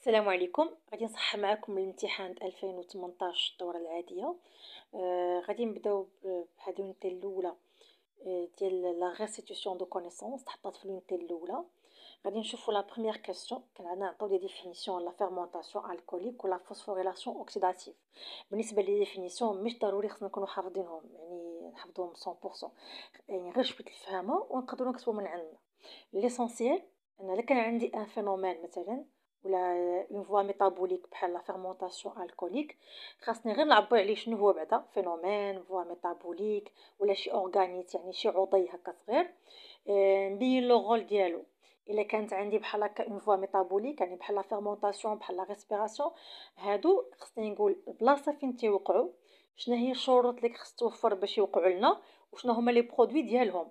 السلام عليكم غادي نصحح معكم الامتحان 2018 الدوره العاديه آه غادي نبداو بهاد الونتي الاولى آه، ديال لا ريستيتيوسيون دو كونيسونس تحطات في الونتي الاولى غادي نشوفوا لا بروميير كاستيون كان عندنا نعطيو دي ديفينيسيون لا فيرمونطاسيون الكوليك ولا فوسفوريلاسيون اوكسيداتيف بالنسبه لي ديفينيسيون مش ضروري خصنا نكونوا حافظينهم يعني نحفظوهم 100% يعني غير شويه الفهامه ونقدروا نكتبوا من عندنا ليسونسييل انا الا كان عندي ان فينومين مثلا ولا اون فوا ميتابوليك بحال لا فيرمونطاسيون الكوليك خاصني غير نعبر عليه شنو هو بعدا فينومين فوا ميتابوليك ولا شي اورغانيت يعني شي عضي هكا صغير آه، نبين لو رول ديالو الا كانت عندي بحال هكا اون فوا ميتابوليك يعني بحال لا فيرمونطاسيون بحال لا ريسبيراسيون هادو خصني نقول البلاصه فين تيوقعوا شنو هي الشروط اللي خص توفر باش يوقعوا لنا وشنو هما لي برودوي ديالهم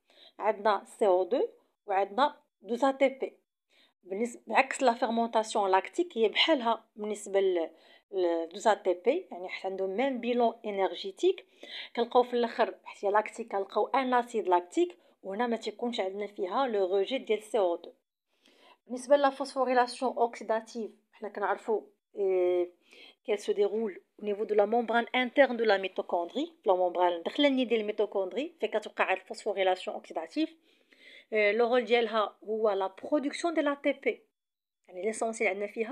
عندنا CO2 وعندنا 2 ATP بالنسبة بعكس لا فيرمونطاسيون لاكتيك هي بحالها بالنسبة ل 2 ATP يعني حتى عندهم ميم بيلون انرجيتيك كنلقاو في الاخر حتى هي لاكتيك كنلقاو ان اسيد لاكتيك وهنا ما تيكونش عندنا فيها لو روجي ديال CO2 بالنسبة لا فوسفوريلاسيون اوكسيداتيف حنا كنعرفو إيه qu'elle se déroule au niveau de la membrane interne de la mitochondrie, la membrane interne de la mitochondrie, fait qu'elle la phosphorylation oxydative. Euh, le rôle ou à la production de l'ATP, elle est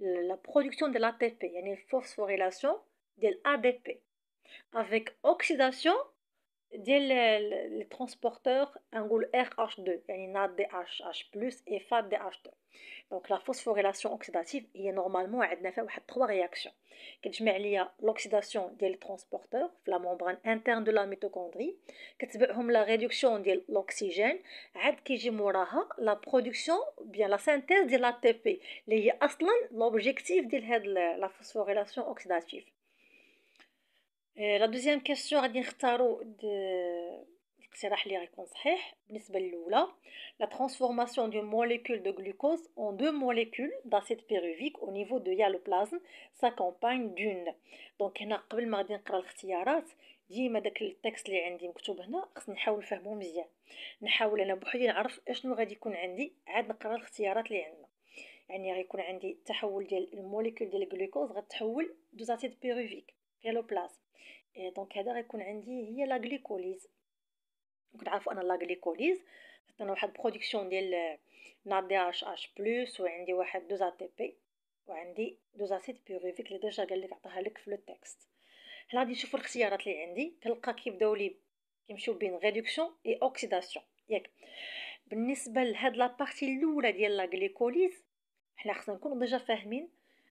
la production de l'ATP, il y a une phosphorylation de l'ADP, avec oxydation les transporteurs un rôle Rh 2 un NADH H et FADH 2 Donc la phosphorylation oxydative, il y a normalement trois réactions. l'oxydation des transporteurs, la membrane interne de la mitochondrie, la réduction de l'oxygène, la production bien la synthèse de l'ATP. qui est l'objectif de la phosphorylation oxydative. لا دوزيام كاستيون غادي نختاروا الاقتراح اللي غيكون صحيح بالنسبه للاولى لا ترانسفورماسيون دو موليكول دو غلوكوز اون دو موليكول داسيد بيروفيك او نيفو دو يالوبلازم ساكومباين دون دونك هنا قبل ما غادي نقرا الاختيارات ديما داك التكست اللي عندي مكتوب هنا خصني نحاول نفهمو مزيان نحاول انا بوحدي نعرف اشنو غادي يكون عندي عاد نقرا الاختيارات اللي عندنا يعني غيكون عندي تحول ديال الموليكول ديال الجلوكوز غتحول زاتيد بيروفيك بيلوبلازم آه، دونك هذا غيكون عندي هي لا غليكوليز كنعرفوا انا لا غليكوليز انا واحد برودكسيون ديال نار دي اش اش بلس وعندي واحد دوز ا تي بي وعندي دوز اسيد بيوريفيك اللي ديجا قال لك عطاها لك في لو تيكست هنا غادي نشوفوا الاختيارات اللي عندي كنلقى كيبداو لي كيمشيو بين ريدكسيون اي اوكسيداسيون ياك بالنسبه لهاد لا بارتي الاولى ديال لا غليكوليز حنا خصنا نكونوا ديجا فاهمين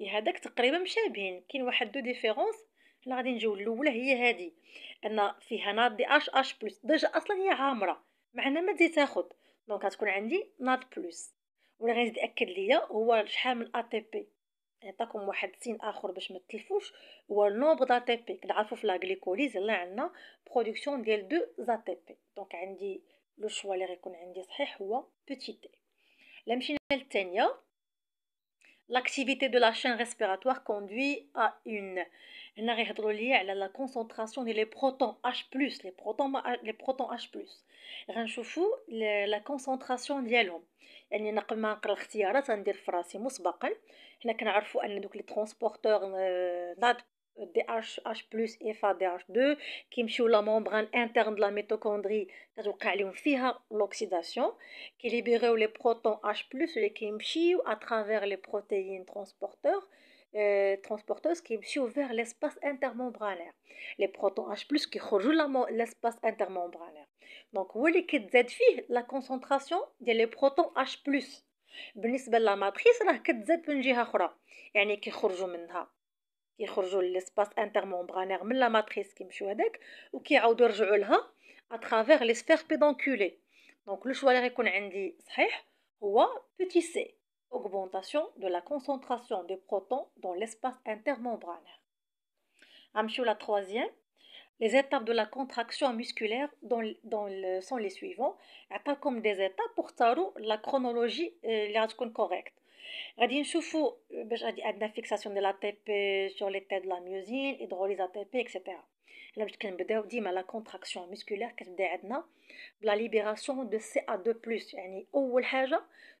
إيه، هذاك تقريبا مشابهين كاين واحد دو ديفيرونس حنا غادي نجيو الاولى هي هذه ان فيها ناد دي اش اش بلس ديجا اصلا هي عامره معنا ما تزيد تاخد دونك غتكون عندي ناد بلس ولا غادي يتاكد ليا هو شحال من ا تي بي نعطيكم واحد سين اخر باش ما تلفوش هو النومبر دات تي بي كنعرفوا في لا غليكوليز اللي عندنا برودكسيون ديال دو ا تي بي دونك عندي لو شوا اللي غيكون عندي صحيح هو بوتي تي لا مشينا للثانيه L'activité de la chaîne respiratoire conduit à une à la concentration des protons H+, les protons, les protons H+. Rinchoufou, la concentration d'yalom. Il y a un l'achtiara, ça veut dire frasi mousbaqal. Il y a un les transporteurs euh, n'adent DHH et FADH2 qui sur la membrane interne de la mitochondrie, c'est-à-dire l'oxydation, qui libère les protons H les qui à travers les protéines transporteurs, euh, transporteuses qui m'chou vers l'espace intermembranaire. Les protons H qui qui rejouent l'espace intermembranaire. Donc, vous voyez que ZF, la concentration des protons H la matrice, matrice' راه كتزاد من جهة أخرى يعني la qui rejoint l'espace intermembranaire, la matrice qui ou qui a à travers les sphères pédonculées. Donc, le choix est qu'on a dit petit augmentation de la concentration de protons dans l'espace intermembranaire. la troisième, les étapes de la contraction musculaire sont les suivantes. Elle a comme des étapes pour faire la chronologie, euh, la chronologie correcte. On va voir une fixation de l'ATP euh, sur les têtes de la myosine, l'hydrolyse de l'ATP, etc. Là, la contraction musculaire la libération de CA2+. La première chose,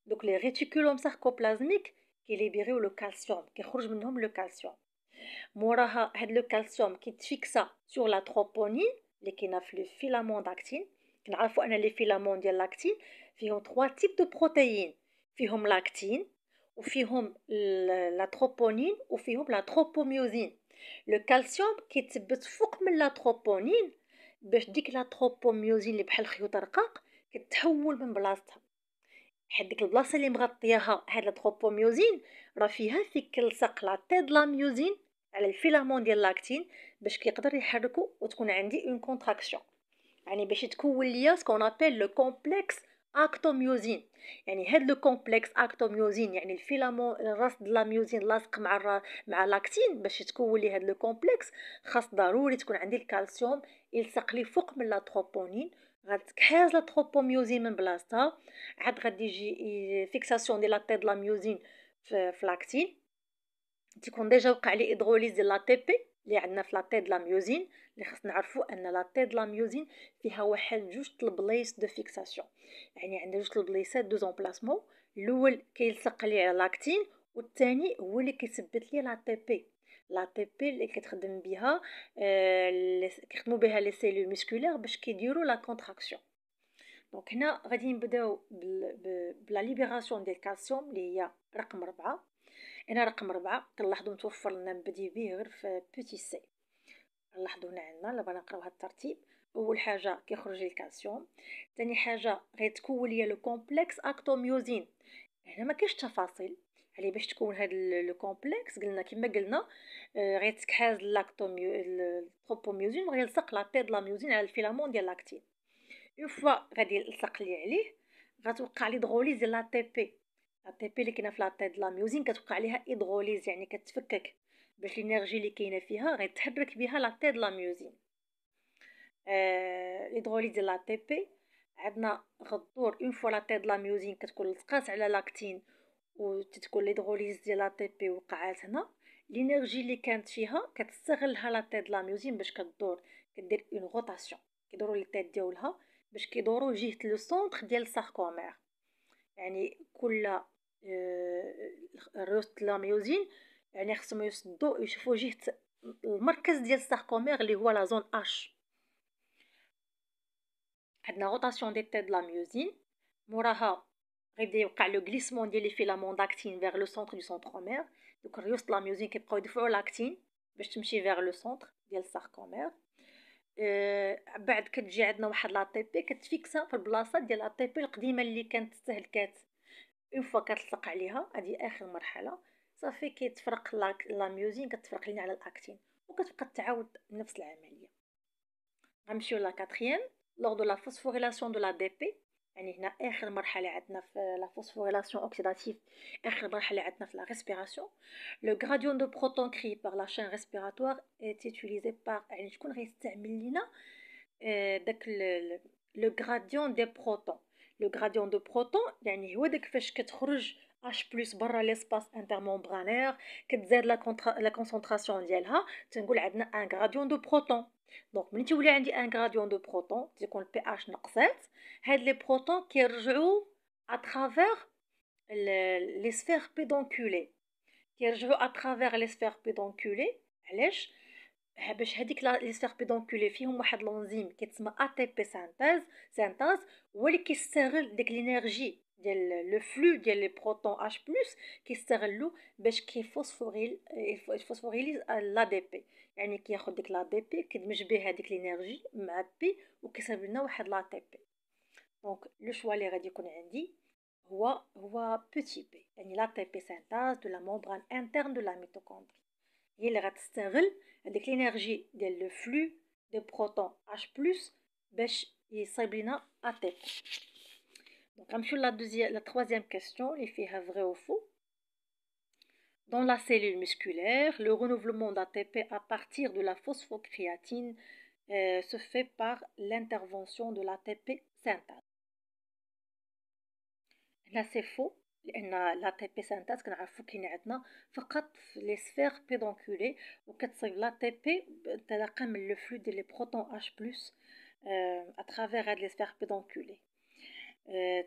c'est le réticulum sarcoplasmique qui libère le calcium, qui sort le calcium. Après, le calcium qui est fixé sur la troponine, qui est le filament d'actine. On sait les filaments de l'actine ont trois types de protéines. Ils ont l'actine. وفيهم لا تروبونين وفيهم لا تروبوميوزين كالسيوم كيتثبت فوق من لا تروبونين باش ديك لا تروبوميوزين اللي بحال خيوط رقاق كتحول من بلاصتها حيت ديك البلاصه اللي مغطياها هاد لا تروبوميوزين راه فيها فيك كلصق لا تيد لا ميوزين على الفيلامون ديال لاكتين باش كيقدر يحركو وتكون عندي اون كونتراكسيون يعني باش تكون ليا سكون ابل لو كومبلكس اكتوميوزين يعني هاد لو كومبلكس اكتوميوزين يعني الفيلامون الراس د لاميوزين لاصق مع الرا... مع لاكتين باش تكون لي هاد لو كومبلكس خاص ضروري تكون عندي الكالسيوم يلصق لي فوق من لا تروبونين غتكحاز لا تروبوميوزين من بلاصتها عاد غادي يجي فيكساسيون ديال لا تي د لاميوزين في لاكتين تيكون ديجا وقع لي ادغوليز ديال لا تي بي اللي عندنا في لاتي د لا ميوزين اللي خصنا نعرفوا ان لاتي د لا ميوزين فيها واحد جوج البلايص دو فيكساسيون يعني عندنا جوج البلايصات دو زومبلاسمون الاول كيلصق لي على لاكتين والثاني هو اللي كيثبت لي لا تي بي لا تي بي اللي كتخدم بها آه كيخدموا بها لي سيلول مسكولير باش كيديروا لا كونتراكسيون دونك هنا غادي نبداو بلا ليبراسيون ديال الكالسيوم اللي هي رقم 4 هنا رقم ربعة كنلاحظو متوفر لنا نبدي بيه غير في بوتي سي نلاحظو هنا عندنا الا بغينا نقراو هاد الترتيب اول حاجه كيخرج لي الكالسيوم ثاني حاجه غيتكون ليا لو كومبلكس اكتوميوزين هنا ما كاينش تفاصيل علي باش تكون هاد لو كومبلكس قلنا كما قلنا آه غيتكحاز لاكتوميو التروبوميوزين وغيلصق لا تي دو لا ميوزين على الفيلامون ديال لاكتين اون فوا غادي يلصق لي عليه غتوقع لي دغوليز ديال لا تي بي الطيبي اللي كاينه في لاطي د لاميوزين كتوقع عليها ايدغوليز يعني كتفكك باش الانرجي اللي كاينه فيها غيتحرك بها لاطي د لاميوزين آه ايدغوليز ديال لاطيبي عندنا غدور اون فوا لاطي د لاميوزين كتكون لصقات على لاكتين وتتكون ليدغوليز ديال لاطيبي وقعات هنا الانرجي اللي كانت فيها كتستغلها لاطي د لاميوزين باش كدور كدير اون غوطاسيون كيدورو لي تيت ديالها باش كيدورو جهه لو سونتر ديال الساركومير يعني كل آه، لا ميوزين يعني خصهم يصدوا يشوفوا جهه المركز ديال الساركومير اللي هو لا زون اش عندنا روتاسيون دي تي لا ميوزين موراها غيبدا يوقع لو غليسمون ديال لي فيلامون داكتين فيغ لو سونتر دو سونترومير دوك الريوس لا ميوزين كيبقاو يدفعوا لاكتين باش تمشي فيغ لو سونتر ديال الساركومير أه بعد كتجي عندنا واحد لا تي بي كتفيكسا في البلاصه ديال لا تي بي القديمه اللي كانت تستهلكات اون فوا كتلصق عليها هذه اخر مرحله صافي كيتفرق لا ميوزين كتفرق لينا على الاكتين وكتبقى تعاود نفس العمليه غنمشيو لا كاتريام لور دو لا فوسفوريلاسيون دو لا دي بي يعني هنا اخر مرحله عندنا في لا فوسفوريلاسيون اوكسيداتيف اخر مرحله عندنا في لا ريسبيراسيون لو غراديون دو بروتون كري بار لا شين ريسبيراتوار اي اوتيليزي بار يعني شكون غيستعمل لينا آه، داك لو غراديون دي بروتون le gradient de protons, proton, yani wedek fesh ketrouj H plus barra l'espace intermembranaire, ketzed la, la concentration d'yelha, t'engoul adna un gradient de protons. Donc, m'ni t'youli adna un gradient de protons, proton, t'ikon le pH naqset, had les protons qui rejouent à travers le, les sphères pédonculées. Qui rejouent à travers les sphères pédonculées, alèche, Eh, باش هذيك لي سيربيدونكولي فيهم واحد لونزيم كيتسمى ا تي بي سانتاز سانتاز هو اللي كيستغل ديك لينيرجي ديال لو فلو ديال لي بروتون اش بلس كيستغلو باش كيفوسفوريل يفوسفوريليز لا دي بي يعني كياخد ديك لا دي بي كيدمج بها ديك لينيرجي مع بي وكيصايب لنا واحد لا تي بي دونك لو شوا اللي غادي يكون عندي هو هو بوتي بي يعني لا تي بي سانتاز دو لا ممبران انترن دو لا ميتوكوندري Il اللي غتستغل هذيك الانرجي ديال لو فلو دو بروتون de بلس باش يصايب لينا اتيت دونك la لا la troisième question. question اللي فيها vrai ou faux. Dans la cellule musculaire, le renouvellement d'ATP à partir de la phosphocréatine euh, se fait par l'intervention de l'ATP synthase. Là, c'est faux. L'ATP synthèse, c'est que a avons fait les sphères pédonculées. L'ATP c'est le flux des protons H, à travers les sphères pédonculées. Euh،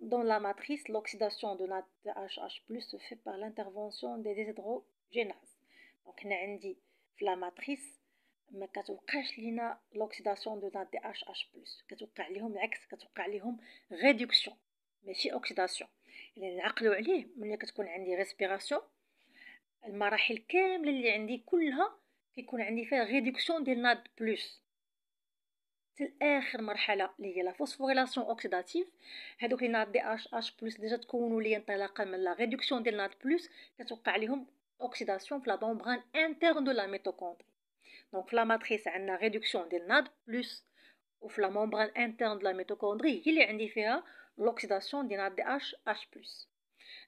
dans la matrice, l'oxydation de notre HH, se fait par l'intervention des déshydrogénases. Donc, on avons dit dans la matrice, quand vous fait l'oxydation de notre HH, et nous avons fait réduction. ماشي اوكسيداسيون يعني نعقلوا عليه ملي كتكون عندي ريسبيراسيون المراحل كامله اللي عندي كلها كيكون عندي فيها ريدكسيون ديال ناد بلس في الاخر مرحله اللي هي لا فوسفوريلاسيون اوكسيداتيف هادوك لي ناد دي اش اش بلس ديجا تكونوا لي انطلاقا من لا ريدكسيون ديال ناد بلس كتوقع ليهم اوكسيداسيون في لا دومبران انترن دو لا ميتوكوندري دونك في لا ماتريس عندنا ريدكسيون ديال ناد بلس وفي لا مومبران انترن دو لا ميتوكوندري هي اللي عندي فيها l'oxydation d'une H+.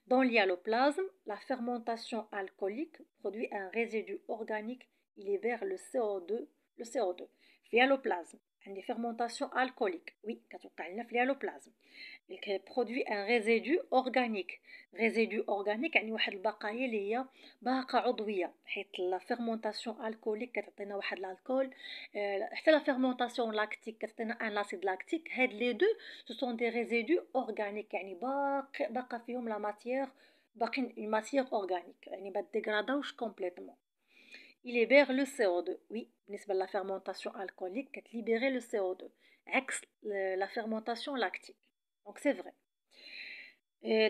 Dans l'hyaloplasme, la fermentation alcoolique produit un résidu organique il libère le CO2, le CO2 une fermentation alcoolique, oui, quand on le plasme, elle produit un résidu organique. Résidu organique, cest veut dire y a La fermentation alcoolique, euh, cest donne un l'alcool. La fermentation lactique, cest donne un acide lactique. Les deux, ce sont des résidus organiques, Il veut y a matière organique. Ça ne se dégrade pas complètement il libère le CO2 oui la fermentation alcoolique libère le CO2 Ex la fermentation lactique donc c'est vrai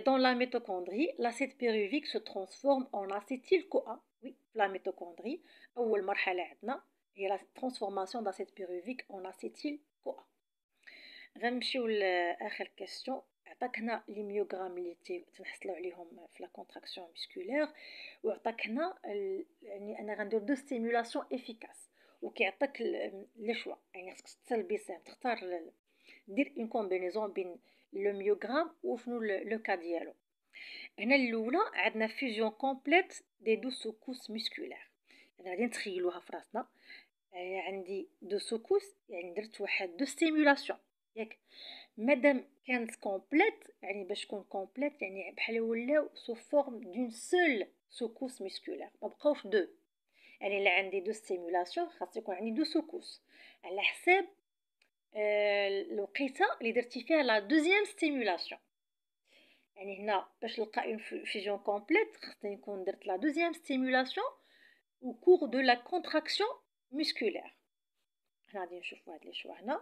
dans la mitochondrie, l'acide pyruvique se transforme en acétyl-CoA. Oui, la mitochondrie, ou la transformation d'acide pyruvique en acétyl-CoA. غنمشيو question عطاك هنا لي ميوغرام اللي تنحصلوا عليهم في لا كونتراكسيون مسكولير وعطاك هنا ال... يعني انا غندير دو ستيمولاسيون افيكاس وكيعطيك لي شوا يعني خصك تسلبي سام تختار دير اون كومبينيزون بين لو ميوغرام وشنو لو كا ديالو هنا الاولى عندنا فيجن كومبليت دي دو سوكوس مسكولير يعني غادي نتخيلوها في راسنا آه، عندي دو سوكوس يعني درت واحد دو ستيمولاسيون ياك مادام كانت كومبليت يعني باش تكون كومبليت يعني بحال ولاو سو فورم دون سول سوكوس ميسكولار ما بقاوش دو يعني الا عندي دو ستيمولاسيون خاص يكون عندي دو سوكوس على حساب الوقيته آه، اللي درتي فيها لا دوزيام ستيمولاسيون يعني هنا باش نلقى اون فيجون كومبليت خاصني نكون درت لا دوزيام ستيمولاسيون au cours دو la contraction musculaire هنا غادي نشوفوا هاد لي شوا هنا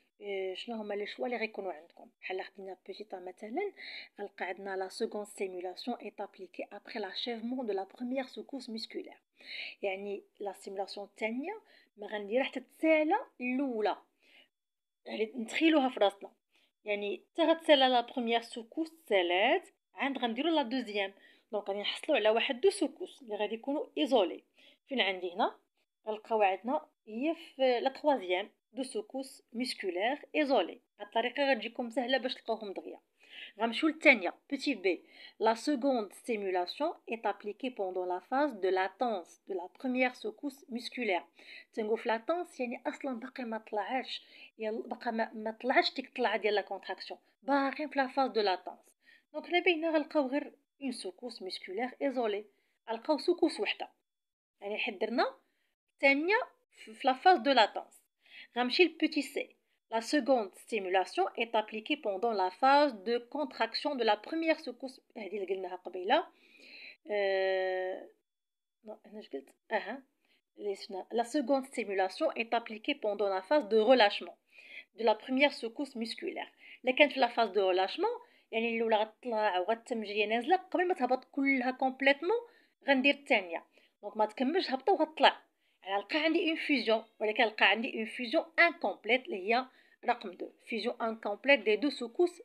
إيه، شنو هما لي شوا لي غيكونوا عندكم بحال خدينا بوتيتا مثلا غنلقى عندنا لا سكوند سيمولاسيون اي ابليكي ابري لاشيفمون دو لا بروميير سوكوس موسكولير يعني لا سيمولاسيون الثانيه ما غنديرها حتى تسالى الاولى يعني نتخيلوها في راسنا يعني حتى غتسالى لا بروميير سوكوس سالات عند غنديرو لا دوزيام دونك غادي نحصلو على واحد دو سوكوس اللي غادي يكونوا ايزولي فين عندي هنا غنلقاو عندنا هي في لا de secousses musculaires isolées. La seconde simulation est appliquée pendant la phase de latence de la première secousse musculaire. Si vous faites la latence, vous avez la contraction. Vous avez la phase de latence. Donc, vous avez une secousse musculaire isolée. Elle a une secousse ouverte. Elle a une dernière. Elle a la phase de latence. La seconde stimulation est appliquée pendant la phase de contraction de la première secousse. Euh, euh, ah, hein. La seconde stimulation est appliquée pendant la phase de relâchement de la première secousse musculaire. لكن la phase de relâchement يعني الاولى غتطلع وغتمجريه نازله قبل ما تهبط كلها elle a infusion une fusion, ou elle a une fusion incomplète liant un de fusion incomplète des deux sucres.